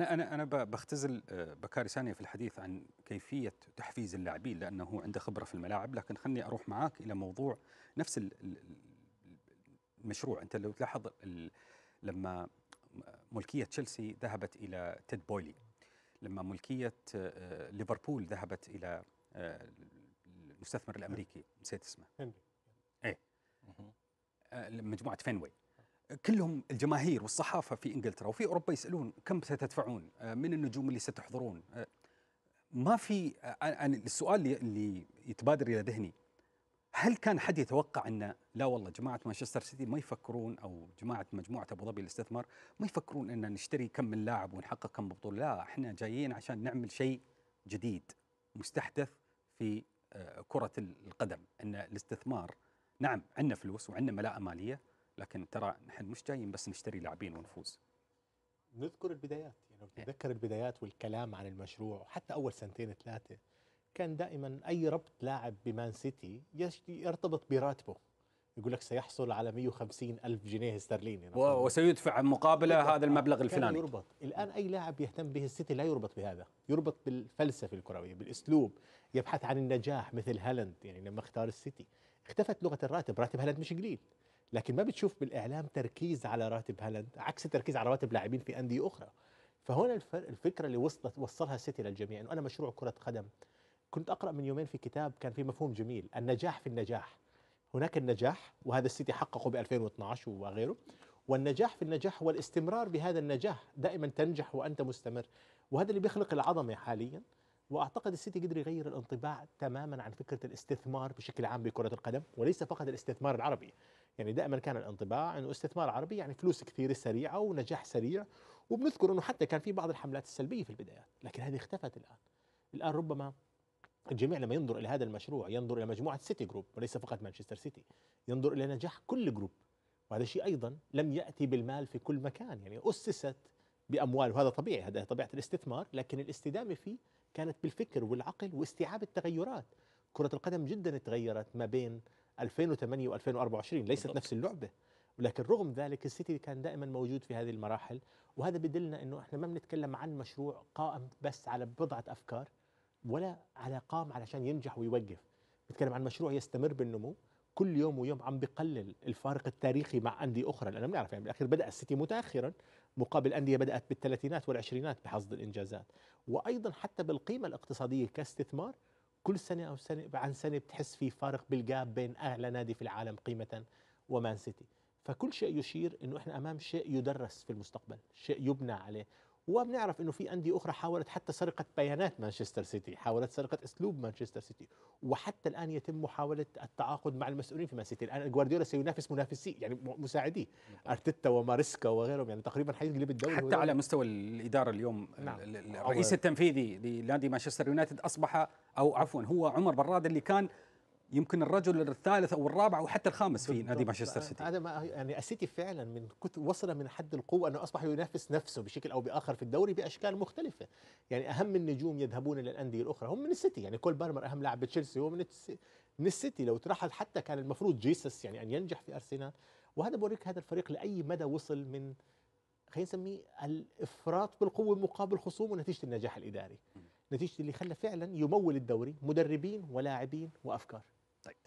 انا انا بختزل آه، بكاري ثانيه في الحديث عن كيفيه تحفيز اللاعبين لانه عنده خبره في الملاعب لكن خلني اروح معاك الى موضوع نفس المشروع انت لو تلاحظ لما ملكيه تشيلسي ذهبت الى تيد بويلي لما ملكيه آه، ليفربول ذهبت الى آه، المستثمر الامريكي نسيت اسمه هنري ايه مجموعه فينوي كلهم الجماهير والصحافه في انجلترا وفي اوروبا يسالون كم ستدفعون آه، من النجوم اللي ستحضرون آه، ما في آه، السؤال اللي يتبادر الى ذهني هل كان حد يتوقع ان لا والله جماعه مانشستر سيتي ما يفكرون او جماعه مجموعه ابو ظبي للاستثمار ما يفكرون ان نشتري كم من لاعب ونحقق كم بطوله لا احنا جايين عشان نعمل شيء جديد مستحدث في كره القدم ان الاستثمار نعم عندنا فلوس وعندنا ملاءه ماليه لكن ترى نحن مش جايين بس نشتري لاعبين ونفوز نذكر البدايات يعني نتذكر إيه. البدايات والكلام عن المشروع حتى اول سنتين ثلاثه كان دائما اي ربط لاعب بمان سيتي يرتبط براتبه يقول لك سيحصل على 150 ألف جنيه استرليني وسيدفع مقابله هذا المبلغ الفلاني يربط الآن أي لاعب يهتم به السيتي لا يربط بهذا يربط بالفلسفة الكروية بالأسلوب يبحث عن النجاح مثل هالاند يعني لما اختار السيتي اختفت لغة الراتب راتب هالاند مش قليل لكن ما بتشوف بالاعلام تركيز على راتب هالاند عكس التركيز على رواتب لاعبين في انديه اخرى فهنا الفكره اللي وصلت وصلها السيتي للجميع انه انا مشروع كره قدم كنت اقرا من يومين في كتاب كان فيه مفهوم جميل النجاح في النجاح هناك النجاح وهذا السيتي حققه ب 2012 وغيره والنجاح في النجاح هو الاستمرار بهذا النجاح دائما تنجح وانت مستمر وهذا اللي بيخلق العظمه حاليا واعتقد السيتي قدر يغير الانطباع تماما عن فكره الاستثمار بشكل عام بكره القدم وليس فقط الاستثمار العربي يعني دائما كان الانطباع انه استثمار عربي يعني فلوس كثيره سريعه ونجاح سريع وبنذكر انه حتى كان في بعض الحملات السلبيه في البدايات لكن هذه اختفت الان الان ربما الجميع لما ينظر الى هذا المشروع ينظر الى مجموعه سيتي جروب وليس فقط مانشستر سيتي ينظر الى نجاح كل جروب وهذا شيء ايضا لم ياتي بالمال في كل مكان يعني اسست باموال وهذا طبيعي هذا طبيعه الاستثمار لكن الاستدامه فيه كانت بالفكر والعقل واستيعاب التغيرات كره القدم جدا تغيرت ما بين 2008 و2024 ليست نفس اللعبه ولكن رغم ذلك السيتي كان دائما موجود في هذه المراحل وهذا بدلنا انه احنا ما بنتكلم عن مشروع قائم بس على بضعه افكار ولا على قام علشان ينجح ويوقف بنتكلم عن مشروع يستمر بالنمو كل يوم ويوم عم بقلل الفارق التاريخي مع انديه اخرى لانه بنعرف يعني بالاخير بدا السيتي متاخرا مقابل انديه بدات بالثلاثينات والعشرينات بحصد الانجازات وايضا حتى بالقيمه الاقتصاديه كاستثمار كل سنه او سنه عن سنه بتحس في فارق بالجاب بين اعلى نادي في العالم قيمه ومان سيتي فكل شيء يشير انه احنا امام شيء يدرس في المستقبل شيء يبنى عليه وبنعرف انه في انديه اخرى حاولت حتى سرقه بيانات مانشستر سيتي، حاولت سرقه اسلوب مانشستر سيتي، وحتى الان يتم محاوله التعاقد مع المسؤولين في مان سيتي، الان جوارديولا سينافس منافسيه يعني مساعديه ارتيتا وماريسكا وغيرهم يعني تقريبا حيقلب الدوري حتى على مستوى الاداره اليوم نعم. الرئيس التنفيذي لنادي مانشستر يونايتد اصبح او عفوا هو عمر براد اللي كان يمكن الرجل الثالث او الرابع او حتى الخامس في نادي مانشستر سيتي هذا ما يعني السيتي فعلا من كثر وصل من حد القوه انه اصبح ينافس نفسه بشكل او باخر في الدوري باشكال مختلفه يعني اهم النجوم يذهبون الى الانديه الاخرى هم من السيتي يعني كول بالمر اهم لاعب بتشيلسي هو من من السيتي لو ترحل حتى كان المفروض جيسس يعني ان ينجح في ارسنال وهذا بوريك هذا الفريق لاي مدى وصل من خلينا نسميه الافراط بالقوه مقابل خصومه نتيجه النجاح الاداري نتيجه اللي خلى فعلا يمول الدوري مدربين ولاعبين وافكار